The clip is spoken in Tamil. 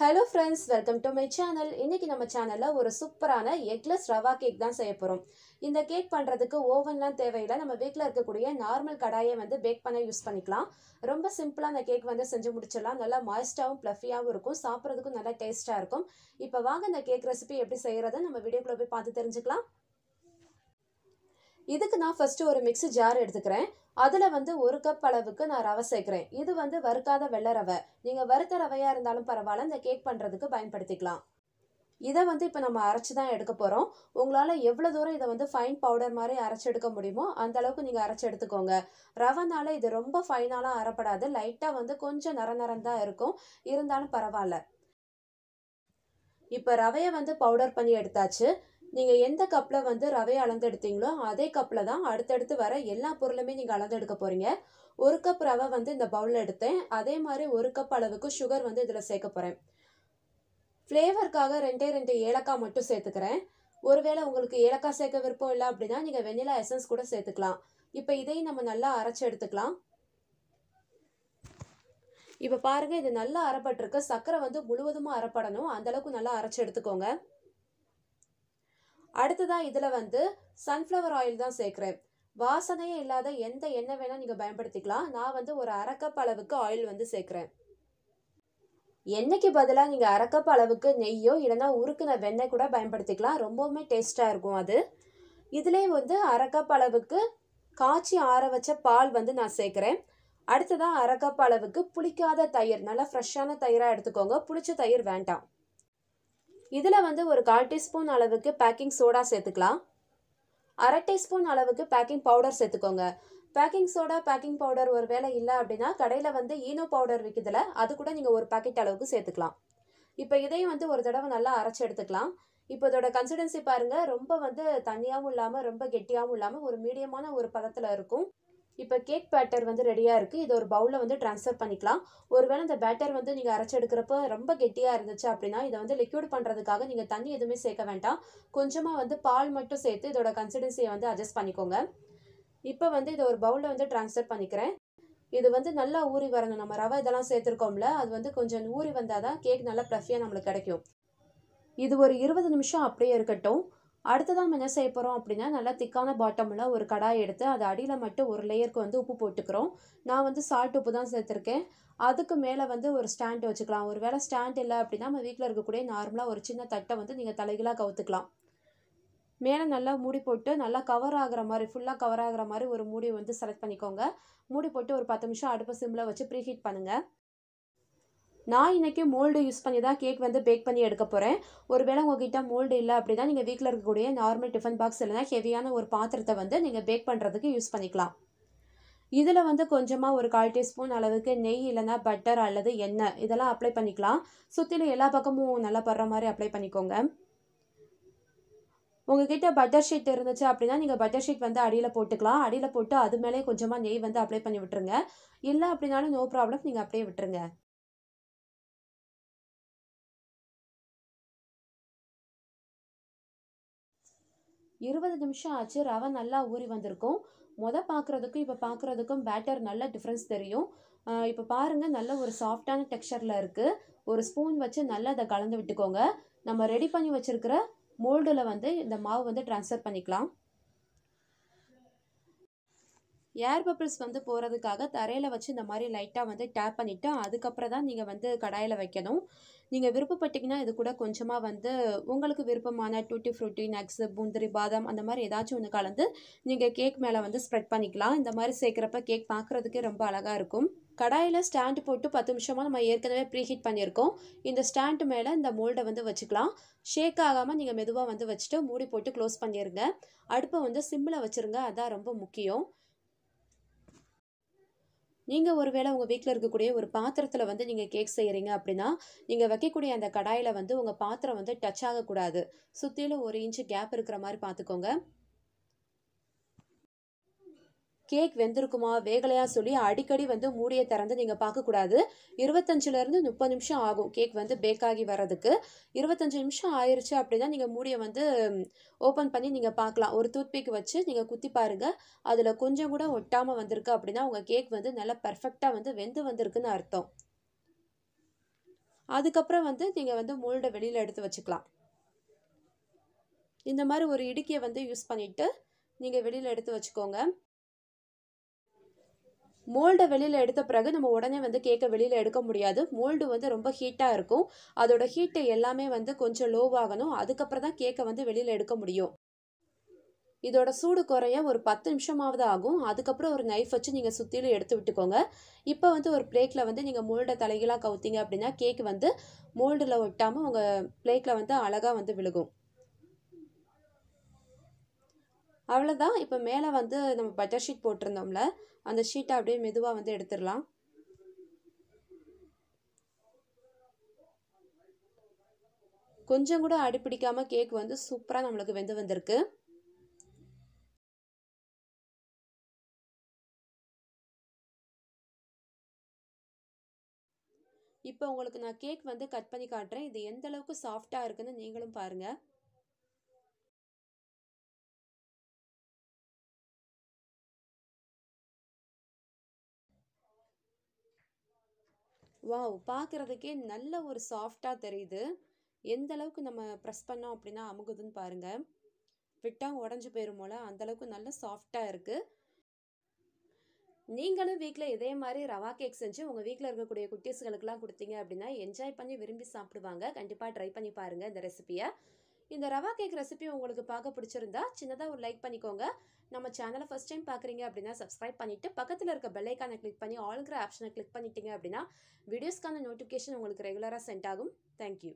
hello friends welcome to my channel இன்றைக்கி நம்ம சேனலில் ஒரு சூப்பரான எக்லெஸ் ரவா கேக் தான் செய்ய போகிறோம் இந்த கேக் பண்ணுறதுக்கு ஓவன்லாம் தேவையில்லை நம்ம வீட்டில் இருக்கக்கூடிய நார்மல் கடாயை வந்து பேக் பண்ண யூஸ் பண்ணிக்கலாம் ரொம்ப சிம்பிளாக அந்த கேக் வந்து செஞ்சு முடிச்சிடலாம் நல்லா மாய்ஸ்டாகவும் ப்ளஃபியாகவும் இருக்கும் சாப்பிட்றதுக்கும் நல்லா டேஸ்ட்டாக இருக்கும் இப்போ வாங்க அந்த கேக் ரெசிபி எப்படி செய்கிறத நம்ம வீடியோக்குள்ளே போய் பார்த்து தெரிஞ்சுக்கலாம் இதுக்கு நான் ஃபஸ்ட்டு ஒரு மிக்ஸி ஜார் எடுத்துக்கிறேன் அதில் வந்து ஒரு கப் அளவுக்கு நான் ரவை சேர்க்குறேன் இது வந்து வறுக்காத வெள்ளை ரவை நீங்கள் வறுத்த ரவையாக இருந்தாலும் பரவாயில்ல இந்த கேக் பண்ணுறதுக்கு பயன்படுத்திக்கலாம் இதை வந்து இப்போ நம்ம அரைச்சி தான் எடுக்க போகிறோம் உங்களால் எவ்வளோ தூரம் இதை வந்து ஃபைன் பவுடர் மாதிரி அரைச்சி எடுக்க முடியுமோ அந்தளவுக்கு நீங்கள் அரைச்சி எடுத்துக்கோங்க ரவைனால இது ரொம்ப ஃபைனாலாம் அரைப்படாது லைட்டாக வந்து கொஞ்சம் நர நரம் தான் இருக்கும் இருந்தாலும் பரவாயில்ல இப்போ ரவையை வந்து பவுடர் பண்ணி எடுத்தாச்சு நீங்கள் எந்த கப்பில் வந்து ரவையை அளந்தெடுத்தீங்களோ அதே கப்பில் தான் அடுத்தடுத்து வர எல்லா பொருளுமே நீங்கள் அளந்தெடுக்க போகிறீங்க ஒரு கப் ரவை வந்து இந்த பவுலில் எடுத்தேன் அதே மாதிரி ஒரு கப் அளவுக்கு சுகர் வந்து இதில் சேர்க்க போகிறேன் ஃப்ளேவருக்காக ரெண்டே ரெண்டு ஏலக்காய் மட்டும் சேர்த்துக்கிறேன் ஒருவேளை உங்களுக்கு ஏலக்காய் சேர்க்க விருப்பம் இல்லை அப்படின்னா நீங்கள் வெண்ணிலா எசன்ஸ் கூட சேர்த்துக்கலாம் இப்போ இதையும் நம்ம நல்லா அரைச்சி எடுத்துக்கலாம் இப்போ பாருங்கள் இது நல்லா அரைப்பட்டிருக்கு சர்க்கரை வந்து முழுவதுமாக அரைப்படணும் அந்தளவுக்கு நல்லா அரைச்சி எடுத்துக்கோங்க அடுத்ததான் இதில் வந்து சன்ஃப்ளவர் ஆயில் தான் சேர்க்குறேன் வாசனையே இல்லாத எந்த எண்ணெய் வேணால் நீங்கள் பயன்படுத்திக்கலாம் நான் வந்து ஒரு அரைக்கப் அளவுக்கு ஆயில் வந்து சேர்க்குறேன் எண்ணெய்க்கு பதிலாக நீங்கள் அரைக்கப் அளவுக்கு நெய்யோ இல்லைனா உருக்குன வெண்ணெய் கூட பயன்படுத்திக்கலாம் ரொம்பவுமே டேஸ்ட்டாக இருக்கும் அது இதிலே வந்து அரைக்கப் அளவுக்கு காய்ச்சி ஆற வச்ச பால் வந்து நான் சேர்க்குறேன் அடுத்ததாக அரைக்கப் அளவுக்கு புளிக்காத தயிர் நல்லா ஃப்ரெஷ்ஷான தயிராக எடுத்துக்கோங்க புளிச்ச தயிர் வேண்டாம் இதில் வந்து ஒரு கால் டீஸ்பூன் அளவுக்கு பேக்கிங் சோடா சேர்த்துக்கலாம் அரை டீஸ்பூன் அளவுக்கு பேக்கிங் பவுடர் சேர்த்துக்கோங்க பேக்கிங் சோடா பேக்கிங் பவுடர் ஒரு வேலை இல்லை அப்படின்னா கடையில் வந்து ஈனோ பவுடர் விற்கிறதுல அது கூட நீங்கள் ஒரு பாக்கெட் அளவுக்கு சேர்த்துக்கலாம் இப்போ இதையும் வந்து ஒரு தடவை நல்லா அரைச்சி எடுத்துக்கலாம் இப்போ இதோட கன்சிஸ்டன்சி பாருங்கள் ரொம்ப வந்து தண்ணியாகவும் இல்லாமல் ரொம்ப கெட்டியாகவும் இல்லாமல் ஒரு மீடியமான ஒரு பதத்தில் இருக்கும் இப்போ கேக் பேட்டர் வந்து ரெடியாக இருக்குது இது ஒரு பவுலில் வந்து ட்ரான்ஸ்ஃபர் பண்ணிக்கலாம் ஒருவேளை அந்த பேட்டர் வந்து நீங்கள் அரைச்செடுக்கிறப்போ ரொம்ப கெட்டியாக இருந்துச்சு அப்படின்னா இதை வந்து லிக்யூட் பண்ணுறதுக்காக நீங்கள் தண்ணி எதுவுமே சேர்க்க வேண்டாம் கொஞ்சமாக வந்து பால் மட்டும் சேர்த்து இதோட கன்சிஸ்டன்சியை வந்து அட்ஜஸ்ட் பண்ணிக்கோங்க இப்போ வந்து இதை ஒரு பவுலில் வந்து ட்ரான்ஸ்ஃபர் பண்ணிக்கிறேன் இது வந்து நல்லா ஊறி வரணும் நம்ம ரவை இதெல்லாம் சேர்த்துருக்கோம்ல அது வந்து கொஞ்சம் ஊறி வந்தால் தான் கேக் நல்லா ப்ளஃபியாக நம்மளுக்கு கிடைக்கும் இது ஒரு இருபது நிமிஷம் அப்படியே இருக்கட்டும் அடுத்ததாக நம்ம என்ன செய்ய போகிறோம் அப்படின்னா நல்லா திக்கான பாட்டமில் ஒரு கடாய் எடுத்து அது அடியில் மட்டும் ஒரு லேயருக்கு வந்து உப்பு போட்டுக்கிறோம் நான் வந்து சால்ட் உப்பு தான் சேர்த்துருக்கேன் அதுக்கு மேலே வந்து ஒரு ஸ்டாண்ட் வச்சுக்கலாம் ஒரு வேளை ஸ்டாண்ட் இல்லை அப்படின்னா நம்ம வீட்டில் இருக்கக்கூடிய நார்மலாக ஒரு சின்ன தட்டை வந்து நீங்கள் தலைகளாக கவுத்துக்கலாம் மேலே நல்லா மூடி போட்டு நல்லா கவர் ஆகிற மாதிரி ஃபுல்லாக கவர் ஆகிற மாதிரி ஒரு மூடி வந்து செலக்ட் பண்ணிக்கோங்க மூடி போட்டு ஒரு பத்து நிமிஷம் அடுப்பு சிம்மில் வச்சு ப்ரீஹீட் பண்ணுங்கள் நான் இன்றைக்கி மோல்டு யூஸ் பண்ணி தான் கேக் வந்து பேக் பண்ணி எடுக்க போகிறேன் ஒருவேளை உங்ககிட்ட மோல்டு இல்லை அப்படின்னா நீங்கள் வீட்டில் இருக்கக்கூடிய நார்மல் டிஃபன் பாக்ஸ் இல்லைனா ஹெவியான ஒரு பாத்திரத்தை வந்து நீங்கள் பேக் பண்ணுறதுக்கு யூஸ் பண்ணிக்கலாம் இதில் வந்து கொஞ்சமாக ஒரு கால் டீஸ்பூன் அளவுக்கு நெய் இல்லைனா பட்டர் அல்லது எண்ணெய் இதெல்லாம் அப்ளை பண்ணிக்கலாம் சுற்றிலும் எல்லா பக்கமும் நல்லா படுற மாதிரி அப்ளை பண்ணிக்கோங்க உங்ககிட்ட பட்டர் ஷீட் இருந்துச்சு அப்படின்னா நீங்கள் பட்டர் ஷீட் வந்து அடியில் போட்டுக்கலாம் அடியில் போட்டு அது மேலே கொஞ்சமாக நெய் வந்து அப்ளை பண்ணி விட்டுருங்க இல்லை அப்படின்னாலும் நோ ப்ராப்ளம் நீங்கள் அப்படியே விட்டுருங்க இருபது நிமிஷம் ஆச்சு ரவை நல்லா ஊறி வந்திருக்கும் மொதல் பார்க்குறதுக்கும் இப்போ பார்க்குறதுக்கும் பேட்டர் நல்ல டிஃப்ரென்ஸ் தெரியும் இப்போ பாருங்கள் நல்ல ஒரு சாஃப்டான டெக்ஸ்டரில் இருக்குது ஒரு ஸ்பூன் வச்சு நல்லா அதை கலந்து விட்டுக்கோங்க நம்ம ரெடி பண்ணி வச்சுருக்கிற மோல்டில் வந்து இந்த மாவு வந்து ட்ரான்ஸ்ஃபர் பண்ணிக்கலாம் ஏர் பப்பிள்ஸ் வந்து போகிறதுக்காக தரையில் வச்சு இந்த மாதிரி லைட்டாக வந்து டேப் பண்ணிவிட்டு அதுக்கப்புறம் தான் நீங்கள் வந்து கடாயில் வைக்கணும் நீங்கள் விருப்பப்பட்டீங்கன்னா இது கூட கொஞ்சமாக வந்து உங்களுக்கு விருப்பமான டூட்டி ஃப்ரூட்டி நக்ஸு பூந்தரி பாதாம் அந்த மாதிரி ஏதாச்சும் ஒன்று கலந்து நீங்கள் கேக் மேலே வந்து ஸ்ப்ரெட் பண்ணிக்கலாம் இந்த மாதிரி சேர்க்குறப்ப கேக் பார்க்குறதுக்கே ரொம்ப அழகாக இருக்கும் கடாயில் ஸ்டாண்டு போட்டு பத்து நிமிஷமாக நம்ம ஏற்கனவே ப்ரீஹீட் பண்ணியிருக்கோம் இந்த ஸ்டாண்டு மேலே இந்த மோல்டை வந்து வச்சுக்கலாம் ஷேக் ஆகாமல் நீங்கள் மெதுவாக வந்து வச்சுட்டு மூடி போட்டு க்ளோஸ் பண்ணிடுங்க அடுப்பை வந்து சிம்மில் வச்சுருங்க அதான் ரொம்ப முக்கியம் நீங்கள் ஒருவேளை உங்கள் வீட்டில் இருக்கக்கூடிய ஒரு பாத்திரத்தில் வந்து நீங்கள் கேக் செய்கிறீங்க அப்படின்னா நீங்கள் வைக்கக்கூடிய அந்த கடாயில் வந்து உங்கள் பாத்திரம் வந்து டச் ஆகக்கூடாது சுற்றிலும் ஒரு இன்ச்சு கேப் இருக்கிற மாதிரி பார்த்துக்கோங்க கேக் வெந்திருக்குமா வேகலையா சொல்லி அடிக்கடி வந்து மூடியை திறந்து நீங்கள் பார்க்கக்கூடாது இருபத்தஞ்சிலேருந்து முப்பது நிமிஷம் ஆகும் கேக் வந்து பேக் ஆகி வர்றதுக்கு இருபத்தஞ்சி நிமிஷம் ஆயிடுச்சு அப்படின்னா நீங்கள் மூடியை வந்து ஓப்பன் பண்ணி நீங்கள் பார்க்கலாம் ஒரு டூத்பிக் வச்சு நீங்கள் குத்தி பாருங்கள் அதில் கொஞ்சம் கூட ஒட்டாமல் வந்திருக்கு அப்படின்னா உங்கள் கேக் வந்து நல்லா பர்ஃபெக்டாக வந்து வெந்து வந்திருக்குன்னு அர்த்தம் அதுக்கப்புறம் வந்து நீங்கள் வந்து மோல்டை வெளியில் எடுத்து வச்சுக்கலாம் இந்த மாதிரி ஒரு இடுக்கியை வந்து யூஸ் பண்ணிவிட்டு நீங்கள் வெளியில் எடுத்து வச்சுக்கோங்க மோல்டை வெளியில் எடுத்த பிறகு நம்ம உடனே வந்து கேக்கை வெளியில் எடுக்க முடியாது மோல்டு வந்து ரொம்ப ஹீட்டாக இருக்கும் அதோட ஹீட்டை எல்லாமே வந்து கொஞ்சம் லோவாகணும் அதுக்கப்புறம் தான் கேக்கை வந்து வெளியில் எடுக்க முடியும் இதோட சூடு குறைய ஒரு பத்து நிமிஷமாவது ஆகும் அதுக்கப்புறம் ஒரு நைஃப் வச்சு நீங்கள் சுற்றிலும் எடுத்து விட்டுக்கோங்க இப்போ வந்து ஒரு பிளேட்டில் வந்து நீங்கள் மோல்டை தலைகளாக கவுத்திங்க அப்படின்னா கேக் வந்து மோல்டில் ஒட்டாமல் உங்கள் பிளேட்டில் வந்து அழகாக வந்து விழுகும் அவ்வளோதான் இப்போ மேலே வந்து நம்ம பட்டர் ஷீட் போட்டிருந்தோம்ல அந்த ஷீட்டை அப்படியே மெதுவாக வந்து எடுத்துடலாம் கொஞ்சம் கூட அடிப்பிடிக்காமல் கேக் வந்து சூப்பராக நம்மளுக்கு வெந்து வந்திருக்கு இப்போ உங்களுக்கு நான் கேக் வந்து கட் பண்ணி காட்டுறேன் இது எந்த அளவுக்கு சாஃப்டாக இருக்குன்னு நீங்களும் பாருங்கள் வாவ் பார்க்குறதுக்கே நல்ல ஒரு சாஃப்டாக தெரியுது எந்த அளவுக்கு நம்ம ப்ரெஸ் பண்ணோம் அப்படின்னா அமுகுதுன்னு பாருங்கள் விட்டால் உடஞ்சி போயிருமோல அந்தளவுக்கு நல்ல சாஃப்டாக இருக்குது நீங்களும் வீட்டில் இதே மாதிரி ரவா கேக் செஞ்சு உங்கள் வீட்டில் இருக்கக்கூடிய குட்டீஸ்களுக்கெல்லாம் கொடுத்தீங்க அப்படின்னா என்ஜாய் பண்ணி விரும்பி சாப்பிடுவாங்க கண்டிப்பாக ட்ரை பண்ணி பாருங்கள் இந்த ரெசிபியை இந்த ரவா கேக் ரெசிபி உங்களுக்கு பார்க்க பிடிச்சிருந்தா சின்னதாக ஒரு லைக் பண்ணிக்கோங்க நம்ம சேனலை ஃபஸ்ட் டைம் பார்க்குறீங்க அப்படின்னா சப்ஸ்கிரைப் பண்ணிவிட்டு பக்கத்தில் இருக்க பெல்லைக்கானை கிளிக் பண்ணி ஆல்கிற ஆப்ஷனை கிளிக் பண்ணிட்டீங்க அப்படின்னா வீடியோஸ்க்கான நோட்டிஃபிகேஷன் உங்களுக்கு ரெகுலராக சென்ட் ஆகும் தேங்க்யூ